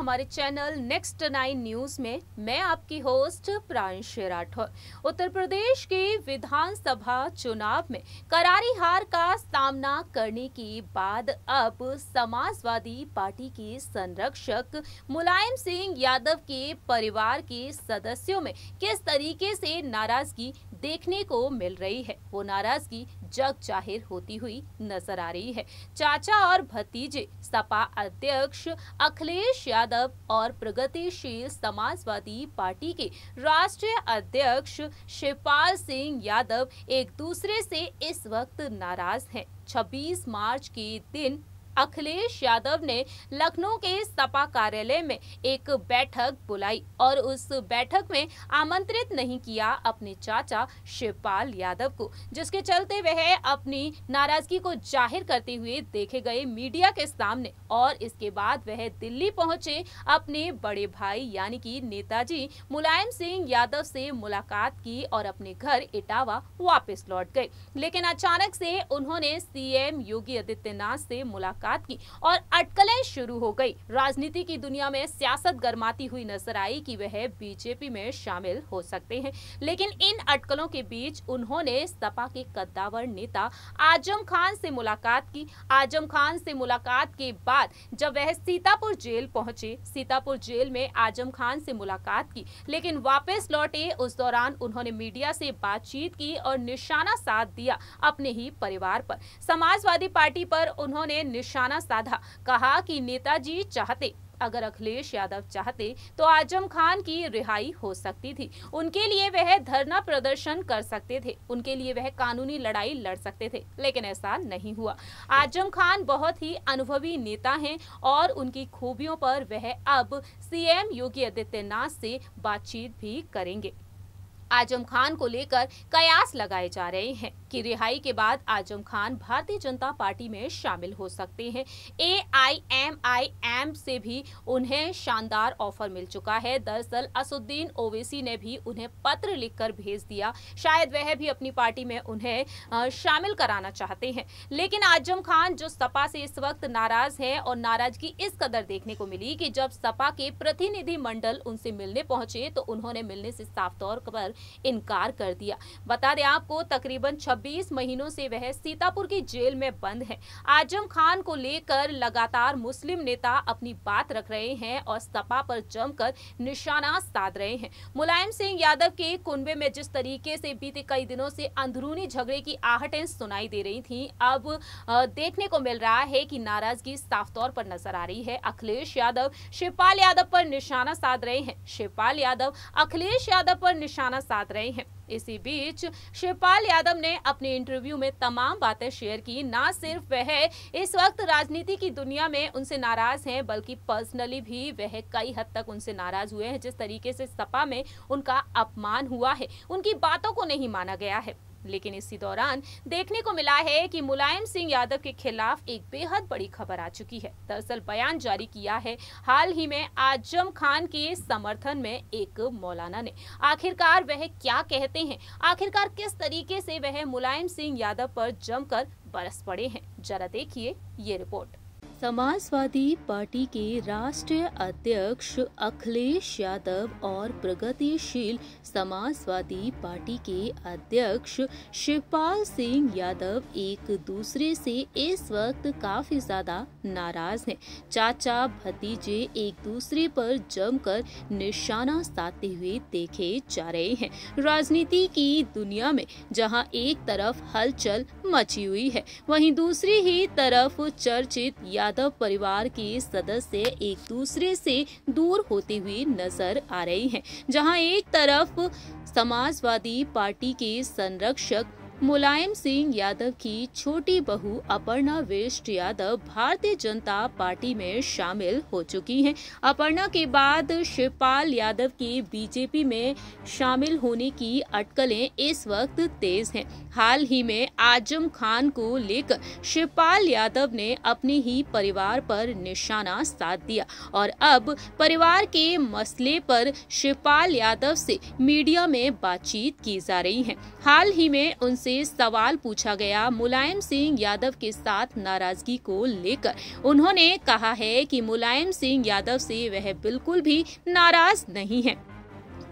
हमारे channel next nine news में मैं आपकी होस्ट प्रांशी राठौर उत्तर प्रदेश के विधानसभा चुनाव में करारी हार का सामना करने के बाद अब समाजवादी पार्टी के संरक्षक मुलायम सिंह यादव के परिवार के सदस्यों में किस तरीके से नाराजगी देखने को मिल रही है वो नाराजगी जग जाहिर होती हुई नजर आ रही है चाचा और भतीजे सपा अध्यक्ष अखिलेश यादव और प्रगतिशील समाजवादी पार्टी के राष्ट्रीय अध्यक्ष शिवपाल सिंह यादव एक दूसरे से इस वक्त नाराज हैं 26 मार्च के दिन अखिलेश यादव ने लखनऊ के सपा कार्यालय में एक बैठक बुलाई और उस बैठक में आमंत्रित नहीं किया अपने चाचा शिवपाल यादव को जिसके चलते वह अपनी नाराजगी को जाहिर करते हुए देखे गए मीडिया के सामने और इसके बाद वह दिल्ली पहुंचे अपने बड़े भाई यानी कि नेताजी मुलायम सिंह यादव से मुलाकात की और अपने घर इटावा वापस लौट गए लेकिन अचानक से उन्होंने सीएम योगी आदित्यनाथ से मुलाकात मुलाकात की और अटकलें शुरू हो गई राजनीति की दुनिया में सियासत गरमाती हुई नजर आई कि वह बीजेपी में शामिल हो सकते हैं लेकिन इन अटकलों के बीच उन्होंने सपा के कद्दावर नेता आजम खान से मुलाकात की आजम खान से मुलाकात के बाद जब वह सीतापुर जेल पहुंचे सीतापुर जेल में आजम खान से मुलाकात की लेकिन वापस लौटे उस दौरान उन्होंने मीडिया से बातचीत की और निशाना साध दिया अपने ही परिवार पर समाजवादी पार्टी पर उन्होंने निशाना निशाना साधा कहा कि नेताजी चाहते अगर अखिलेश यादव चाहते तो आजम खान की रिहाई हो सकती थी उनके लिए वह धरना प्रदर्शन कर सकते थे उनके लिए वह कानूनी लड़ाई लड़ सकते थे लेकिन ऐसा नहीं हुआ आजम खान बहुत ही अनुभवी नेता हैं और उनकी खूबियों पर वह अब सीएम योगी आदित्यनाथ से बातचीत भी करेंगे आजम खान को लेकर कयास लगाए जा रहे हैं कि रिहाई के बाद आजम खान भारतीय जनता पार्टी में शामिल हो सकते हैं ए आई एम आई एम से भी उन्हें शानदार ऑफर मिल चुका है दरअसल असुद्दीन ओवैसी ने भी उन्हें पत्र लिखकर भेज दिया शायद वह भी अपनी पार्टी में उन्हें शामिल कराना चाहते हैं लेकिन आजम खान जो सपा से इस वक्त नाराज है और नाराजगी इस कदर देखने को मिली कि जब सपा के प्रतिनिधि मंडल उनसे मिलने पहुंचे तो उन्होंने मिलने से साफ तौर पर इनकार कर दिया बता दें आपको तकरीबन 26 महीनों से वह सीतापुर की जेल में बंद है आजम खान को लेकर लगातार मुस्लिम नेता अपनी बात रख रहे हैं और सपा पर जमकर निशाना साध रहे हैं मुलायम सिंह यादव के कुनबे में जिस तरीके से बीते कई दिनों से अंदरूनी झगड़े की आहटें सुनाई दे रही थी अब देखने को मिल रहा है कि नाराजगी साफ तौर पर नजर आ रही है अखिलेश यादव शिवपाल यादव पर निशाना साध रहे हैं शिवपाल यादव अखिलेश यादव पर निशाना साथ रहे हैं इसी बीच शिवपाल यादव ने अपने इंटरव्यू में तमाम बातें शेयर की ना सिर्फ वह इस वक्त राजनीति की दुनिया में उनसे नाराज हैं बल्कि पर्सनली भी वह कई हद तक उनसे नाराज हुए हैं जिस तरीके से सपा में उनका अपमान हुआ है उनकी बातों को नहीं माना गया है लेकिन इसी दौरान देखने को मिला है कि मुलायम सिंह यादव के खिलाफ एक बेहद बड़ी खबर आ चुकी है दरअसल बयान जारी किया है हाल ही में आजम खान के समर्थन में एक मौलाना ने आखिरकार वह क्या कहते हैं आखिरकार किस तरीके से वह मुलायम सिंह यादव पर जमकर बरस पड़े हैं जरा देखिए ये रिपोर्ट समाजवादी पार्टी के राष्ट्रीय अध्यक्ष अखिलेश यादव और प्रगतिशील समाजवादी पार्टी के अध्यक्ष शिवपाल सिंह यादव एक दूसरे से इस वक्त काफी ज्यादा नाराज हैं। चाचा भतीजे एक दूसरे पर जमकर निशाना साधते हुए देखे जा रहे हैं राजनीति की दुनिया में जहां एक तरफ हलचल मची हुई है वहीं दूसरी ही तरफ चर्चित या यादव परिवार के सदस्य एक दूसरे से दूर होते हुए नजर आ रहे हैं जहां एक तरफ समाजवादी पार्टी के संरक्षक मुलायम सिंह यादव की छोटी बहू अपर्णा विष्ट यादव भारतीय जनता पार्टी में शामिल हो चुकी हैं। अपर्णा के बाद शिवपाल यादव की बीजेपी में शामिल होने की अटकलें इस वक्त तेज हैं। हाल ही में आजम खान को लेकर शिवपाल यादव ने अपने ही परिवार पर निशाना साध दिया और अब परिवार के मसले पर शिवपाल यादव से मीडिया में बातचीत की जा रही है हाल ही में उनसे से सवाल पूछा गया मुलायम सिंह यादव के साथ नाराजगी को लेकर उन्होंने कहा है कि मुलायम सिंह यादव से वह बिल्कुल भी नाराज नहीं है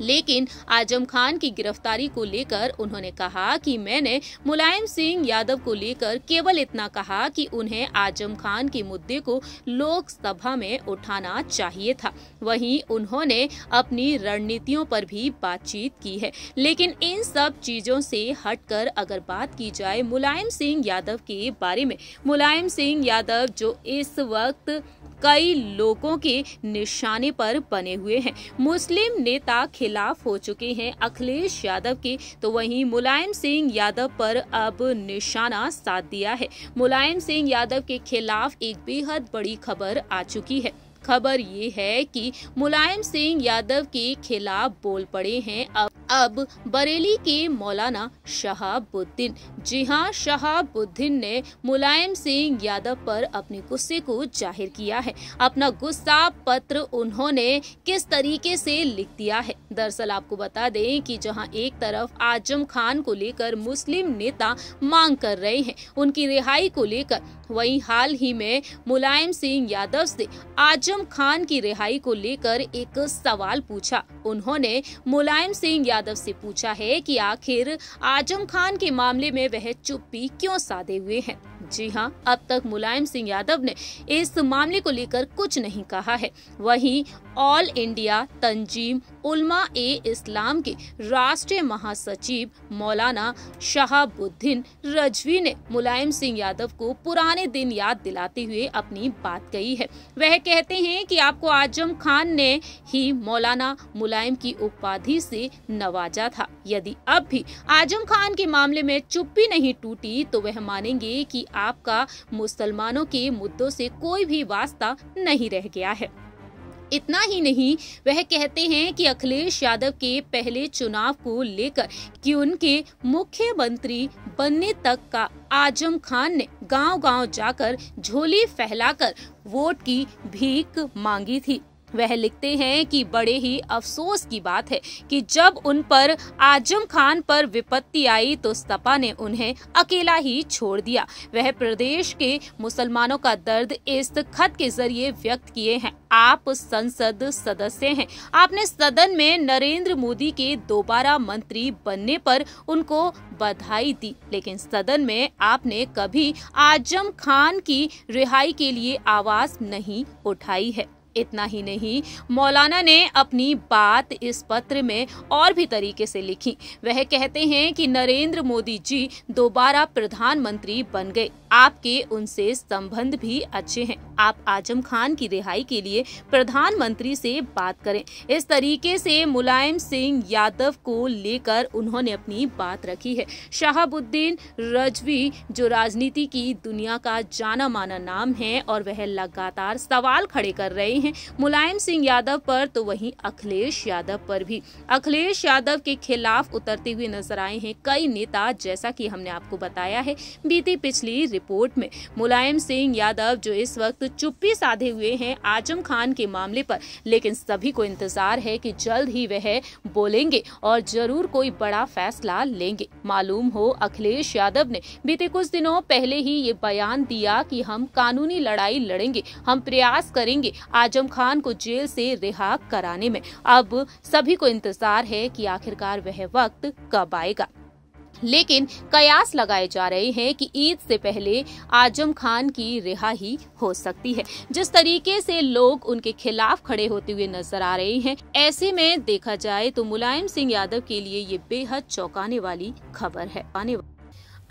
लेकिन आजम खान की गिरफ्तारी को लेकर उन्होंने कहा कि मैंने मुलायम सिंह यादव को लेकर केवल इतना कहा कि उन्हें आजम खान के मुद्दे को लोकसभा में उठाना चाहिए था वहीं उन्होंने अपनी रणनीतियों पर भी बातचीत की है लेकिन इन सब चीजों से हटकर अगर बात की जाए मुलायम सिंह यादव के बारे में मुलायम सिंह यादव जो इस वक्त कई लोगों के निशाने पर बने हुए हैं मुस्लिम नेता खिलाफ हो चुके हैं अखिलेश यादव के तो वहीं मुलायम सिंह यादव पर अब निशाना साध दिया है मुलायम सिंह यादव के खिलाफ एक बेहद बड़ी खबर आ चुकी है खबर ये है कि मुलायम सिंह यादव के खिलाफ बोल पड़े हैं अब अब बरेली के मौलाना शहाबुद्दीन जी हाँ शहाबुद्दीन ने मुलायम सिंह यादव पर अपने गुस्से को जाहिर किया है अपना गुस्सा पत्र उन्होंने किस तरीके से लिख दिया है दरअसल आपको बता दें कि जहां एक तरफ आजम खान को लेकर मुस्लिम नेता मांग कर रहे हैं उनकी रिहाई को लेकर वहीं हाल ही में मुलायम सिंह यादव से आजम खान की रिहाई को लेकर एक सवाल पूछा उन्होंने मुलायम सिंह यादव से पूछा है कि आखिर आजम खान के मामले में वह चुप्पी क्यों साधे हुए हैं जी हाँ अब तक मुलायम सिंह यादव ने इस मामले को लेकर कुछ नहीं कहा है वहीं ऑल इंडिया तंजीम उलमा ए इस्लाम के राष्ट्रीय महासचिव मौलाना शहाबुद्दीन रजवी ने मुलायम सिंह यादव को पुराने दिन याद दिलाते हुए अपनी बात कही है वह कहते हैं कि आपको आजम खान ने ही मौलाना मुलायम की उपाधि से नवाजा था यदि अब भी आजम खान के मामले में चुप्पी नहीं टूटी तो वह मानेंगे कि आपका मुसलमानों के मुद्दों से कोई भी वास्ता नहीं रह गया है इतना ही नहीं वह कहते हैं कि अखिलेश यादव के पहले चुनाव को लेकर कि उनके मुख्यमंत्री बनने तक का आजम खान ने गांव-गांव जाकर झोली फैलाकर वोट की भीख मांगी थी वह लिखते हैं कि बड़े ही अफसोस की बात है कि जब उन पर आजम खान पर विपत्ति आई तो सपा ने उन्हें अकेला ही छोड़ दिया वह प्रदेश के मुसलमानों का दर्द इस खत के जरिए व्यक्त किए हैं आप संसद सदस्य हैं आपने सदन में नरेंद्र मोदी के दोबारा मंत्री बनने पर उनको बधाई दी लेकिन सदन में आपने कभी आजम खान की रिहाई के लिए आवाज नहीं उठाई है इतना ही नहीं मौलाना ने अपनी बात इस पत्र में और भी तरीके से लिखी वह कहते हैं कि नरेंद्र मोदी जी दोबारा प्रधानमंत्री बन गए आपके उनसे संबंध भी अच्छे हैं आप आजम खान की रिहाई के लिए प्रधानमंत्री से बात करें इस तरीके से मुलायम सिंह यादव को लेकर उन्होंने अपनी बात रखी है शाहबुद्दीन रजवी जो राजनीति की दुनिया का जाना माना नाम है और वह लगातार सवाल खड़े कर रहे हैं हैं मुलायम सिंह यादव पर तो वहीं अखिलेश यादव पर भी अखिलेश यादव के खिलाफ उतरते हुए नजर आए हैं कई नेता जैसा कि हमने आपको बताया है बीती पिछली रिपोर्ट में मुलायम सिंह यादव जो इस वक्त चुप्पी साधे हुए हैं आजम खान के मामले पर लेकिन सभी को इंतजार है कि जल्द ही वह बोलेंगे और जरूर कोई बड़ा फैसला लेंगे मालूम हो अखिलेश यादव ने बीते कुछ दिनों पहले ही ये बयान दिया कि हम कानूनी लड़ाई लड़ेंगे हम प्रयास करेंगे आज आजम खान को जेल से रिहा कराने में अब सभी को इंतजार है कि आखिरकार वह वक्त कब आएगा लेकिन कयास लगाए जा रहे हैं कि ईद से पहले आजम खान की रिहा ही हो सकती है जिस तरीके से लोग उनके खिलाफ खड़े होते हुए नजर आ रहे हैं ऐसे में देखा जाए तो मुलायम सिंह यादव के लिए ये बेहद चौंकाने वाली खबर है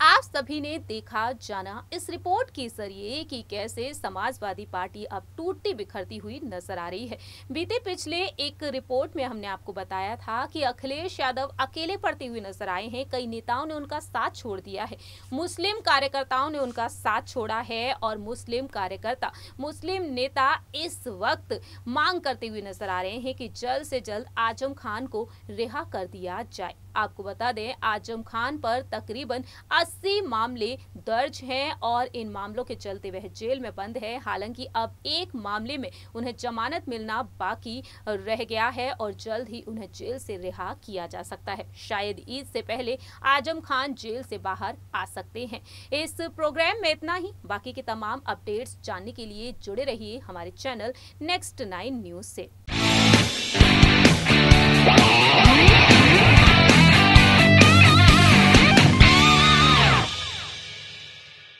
आप सभी ने देखा जाना इस रिपोर्ट के जरिए कि कैसे समाजवादी पार्टी अब टूटती बिखरती हुई नजर आ रही है बीते पिछले एक रिपोर्ट में हमने आपको बताया था कि अखिलेश यादव अकेले पड़ते हुए नजर आए हैं कई नेताओं ने उनका साथ छोड़ दिया है मुस्लिम कार्यकर्ताओं ने उनका साथ छोड़ा है और मुस्लिम कार्यकर्ता मुस्लिम नेता इस वक्त मांग करते हुए नजर आ रहे हैं कि जल्द से जल्द आजम खान को रिहा कर दिया जाए आपको बता दें आजम खान पर तकरीबन अस्सी मामले दर्ज हैं और इन मामलों के चलते वह जेल में बंद है हालांकि अब एक मामले में उन्हें जमानत मिलना बाकी रह गया है और जल्द ही उन्हें जेल से रिहा किया जा सकता है शायद ईद से पहले आजम खान जेल से बाहर आ सकते हैं इस प्रोग्राम में इतना ही बाकी के तमाम अपडेट्स जानने के लिए जुड़े रहिए हमारे चैनल नेक्स्ट नाइन न्यूज से